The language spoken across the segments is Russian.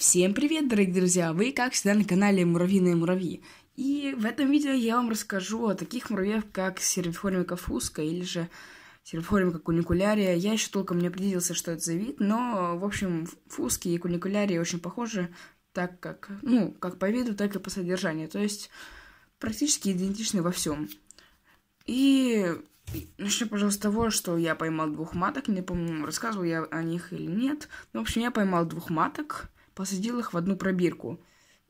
Всем привет, дорогие друзья! Вы, как всегда, на канале Муравьиные муравьи. И в этом видео я вам расскажу о таких муравьях, как сервифоримика фуска или же сервифоримика куникулярия. Я еще толком не определился, что это за вид, но, в общем, фуски и куникулярии очень похожи, так как, ну, как по виду, так и по содержанию. То есть, практически идентичны во всем. И Начнем, пожалуйста, с того, что я поймал двух маток. Не помню, рассказывал я о них или нет. Но, ну, в общем, я поймал двух маток посадил их в одну пробирку.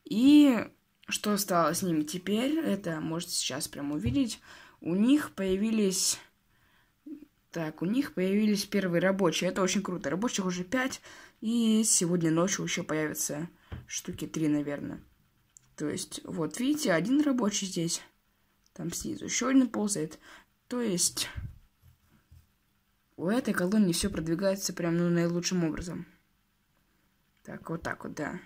И что стало с ними теперь, это можете сейчас прямо увидеть. У них появились... Так, у них появились первые рабочие. Это очень круто. Рабочих уже 5, и сегодня ночью еще появятся штуки 3, наверное. То есть, вот видите, один рабочий здесь. Там снизу еще один ползает. То есть, у этой колонии все продвигается прям ну, наилучшим образом. Так, вот так вот, да.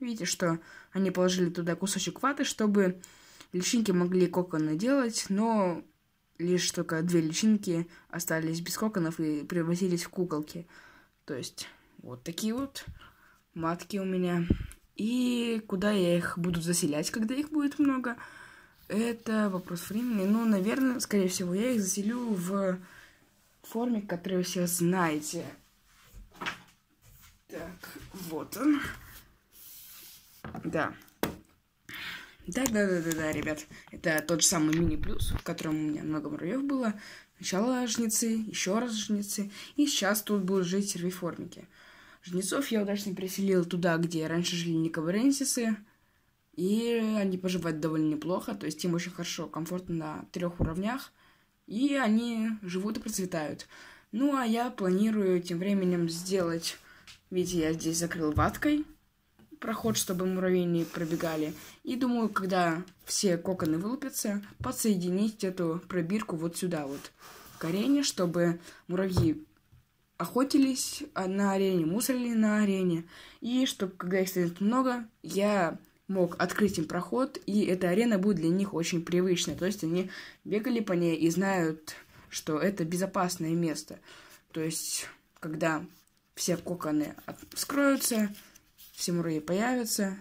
Видите, что они положили туда кусочек ваты, чтобы личинки могли коконы делать, но лишь только две личинки остались без коконов и превратились в куколки. То есть вот такие вот матки у меня. И куда я их буду заселять, когда их будет много, это вопрос времени. Ну, наверное, скорее всего, я их заселю в форме, которую вы все знаете. Так, вот он. Да. Да-да-да-да-да, ребят. Это тот же самый мини-плюс, в котором у меня много муравьев было. Сначала жнецы, еще раз жнецы. И сейчас тут будут жить сервиформики. Жнецов я удачно переселил туда, где раньше жили никобренсисы. И они поживают довольно неплохо, то есть им очень хорошо, комфортно на трех уровнях. И они живут и процветают. Ну, а я планирую тем временем сделать Видите, я здесь закрыл ваткой проход, чтобы муравьи не пробегали. И думаю, когда все коконы вылупятся, подсоединить эту пробирку вот сюда вот, к арене, чтобы муравьи охотились а на арене, мусорили на арене. И чтобы, когда их станет много, я мог открыть им проход, и эта арена будет для них очень привычной. То есть они бегали по ней и знают, что это безопасное место. То есть, когда все коконы вскроются, все муравьи появятся,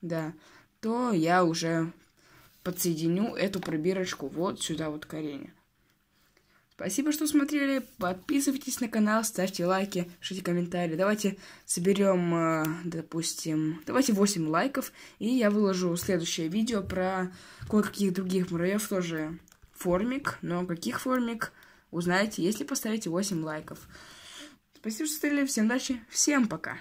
да, то я уже подсоединю эту пробирочку вот сюда вот к арене. Спасибо, что смотрели. Подписывайтесь на канал, ставьте лайки, пишите комментарии. Давайте соберем, э, допустим, давайте 8 лайков, и я выложу следующее видео про кое-каких других муравьев тоже формик, но каких формик, узнаете, если поставите 8 лайков. Спасибо, что смотрели. Всем удачи. Всем пока.